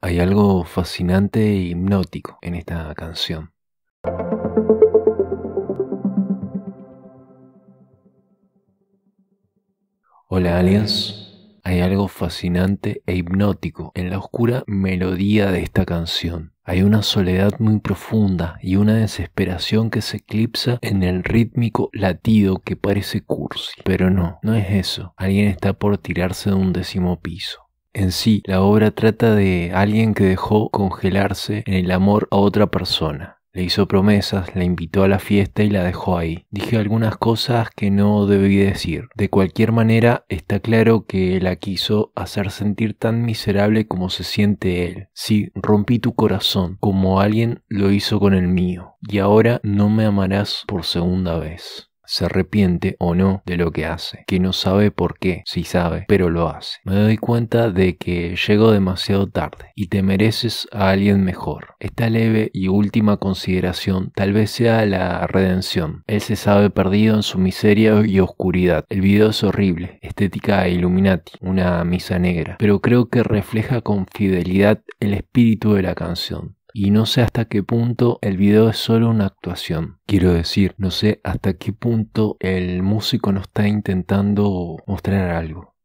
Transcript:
Hay algo fascinante e hipnótico en esta canción. Hola aliens, hay algo fascinante e hipnótico en la oscura melodía de esta canción. Hay una soledad muy profunda y una desesperación que se eclipsa en el rítmico latido que parece cursi. Pero no, no es eso. Alguien está por tirarse de un décimo piso. En sí, la obra trata de alguien que dejó congelarse en el amor a otra persona. Le hizo promesas, la invitó a la fiesta y la dejó ahí. Dije algunas cosas que no debí decir. De cualquier manera, está claro que la quiso hacer sentir tan miserable como se siente él. Sí, rompí tu corazón, como alguien lo hizo con el mío, y ahora no me amarás por segunda vez se arrepiente o no de lo que hace, que no sabe por qué, si sabe, pero lo hace. Me doy cuenta de que llego demasiado tarde y te mereces a alguien mejor. Esta leve y última consideración tal vez sea la redención. Él se sabe perdido en su miseria y oscuridad. El video es horrible, estética e Illuminati, una misa negra, pero creo que refleja con fidelidad el espíritu de la canción. Y no sé hasta qué punto el video es solo una actuación. Quiero decir, no sé hasta qué punto el músico no está intentando mostrar algo.